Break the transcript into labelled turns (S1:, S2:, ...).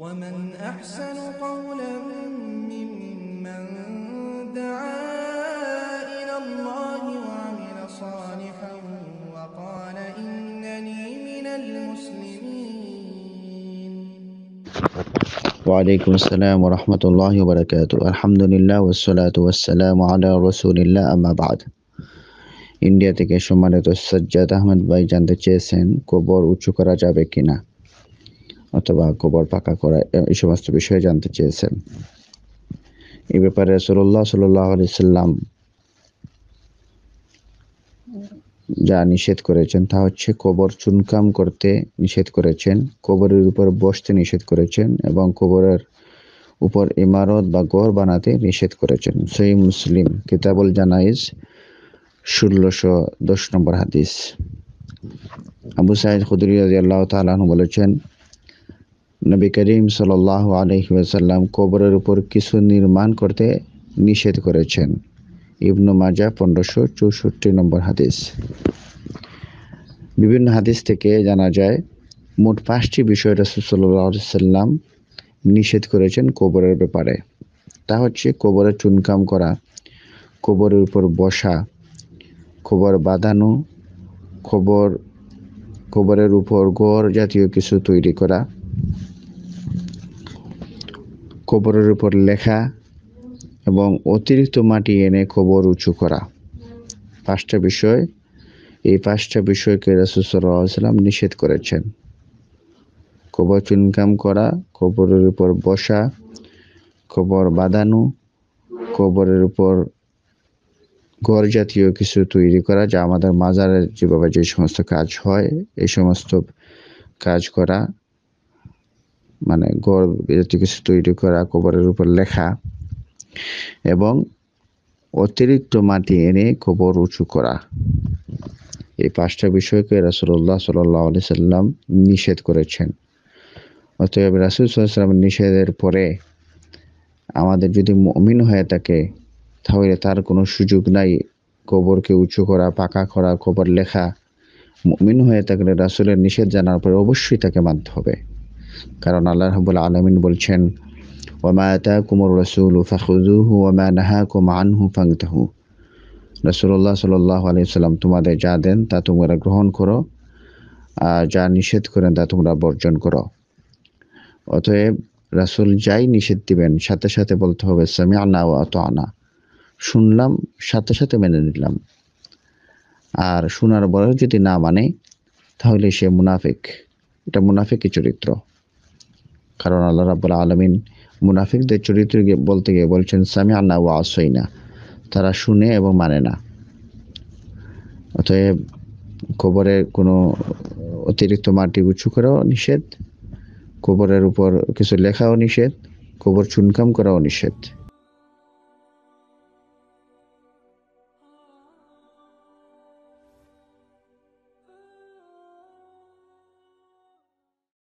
S1: ومن أحسن قولا ممن دعا إلى الله وعمل صالحا وقال إنني من المسلمين وعليكم السلام ورحمة الله وبركاته الحمد لله والصلاة والسلام على رسول الله أما بعد India থেকে সম্মানিত সজ্জাদ আহমেদ ভাই জানতে চেয়েছেন কবর উঁচু করা যাবে কিনা অথবা গোবর পাকা করা এই সমস্ত বিষয়ে জানতে চেয়েছেন এ ব্যাপারে রসুল্লাহ সাল্লাহ সাল্লাম যা নিষেধ করেছেন তা হচ্ছে কবর চুনকাম করতে নিষেধ করেছেন কবরের উপর বসতে নিষেধ করেছেন এবং কবরের উপর ইমারত বা গড় বানাতে নিষেধ করেছেন সেই মুসলিম কিতাবুল জানাইজ ষোলোশো দশ নম্বর হাদিস আবু সাইদ খুদুরি রাজি আল্লাহ তালু বলেছেন নবী করিম সাল আলহি ওসাল্লাম কবরের উপর কিছু নির্মাণ করতে নিষেধ করেছেন ইবনু মাজা পনেরোশো চৌষট্টি নম্বর হাদিস বিভিন্ন হাদিস থেকে জানা যায় মোট পাঁচটি বিষয় রাসুল সাল্লাম নিষেধ করেছেন কবরের ব্যাপারে তা হচ্ছে কবরে চুনকাম করা কবরের উপর বসা কবর বাঁধানো কবর কবরের উপর গড় জাতীয় কিছু তৈরি করা কবরের উপর লেখা এবং অতিরিক্ত মাটি এনে কবর উঁচু করা পাঁচটা বিষয় এই পাঁচটা বিষয়কে রসুসাল্লাম নিষেধ করেছেন কবর চুনকাম করা কবরের উপর বসা কবর বাঁধানো কবরের উপর ঘর জাতীয় কিছু তৈরি করা যা আমাদের মাজারের যেভাবে যে সমস্ত কাজ হয় এই সমস্ত কাজ করা মানে গড় কিছু তৈরি করা কবরের উপর লেখা এবং অতিরিক্ত মাটি এনে কবর উঁচু করা এই পাঁচটা বিষয়কে রাসুল্লাহ সাল্লি সাল্লাম নিষেধ করেছেন অতএব রাসুল সাল্লাম নিষেধের পরে আমাদের যদি মমিন হয়ে থাকে তাহলে তার কোনো সুযোগ নাই কবরকে উঁচু করা পাকা করা কবর লেখা মমিন হয়ে থাকলে রাসুলের নিষেধ জানার পরে অবশ্যই তাকে মানতে হবে কারণ আল্লাহ রাবুল আলমিন বলছেন ওমা তা কুমর রসুল ফাহুজুহু ওমা নাহা কুম হু ফাংতাহু রসুল্লাহ সাল্লাহ আলিয়াল্লাম তোমাদের যা দেন তা তোমরা গ্রহণ করো আর যা নিষেধ করেন তা তোমরা বর্জন করো অতএব রাসুল যাই নিষেধ দিবেন সাথে সাথে বলতে হবে সামি আনা ও অত আনা শুনলাম সাথে সাথে মেনে নিলাম আর শোনার বয়স যদি না মানে তাহলে সে মুনাফিক এটা মুনাফিকই চরিত্র কারণ আল্লাহ রাবুল আলমিন মুনাফিকদের চরিত্র বলতে গিয়ে বলছেন সামি আল্লাহ ও না তারা শুনে এবং মানে না অতএব কোবরের কোনো অতিরিক্ত মাটি উঁচু করাও নিষেধ কোবরের উপর কিছু লেখাও নিষেধ কোবর চুনকাম করাও নিষেধ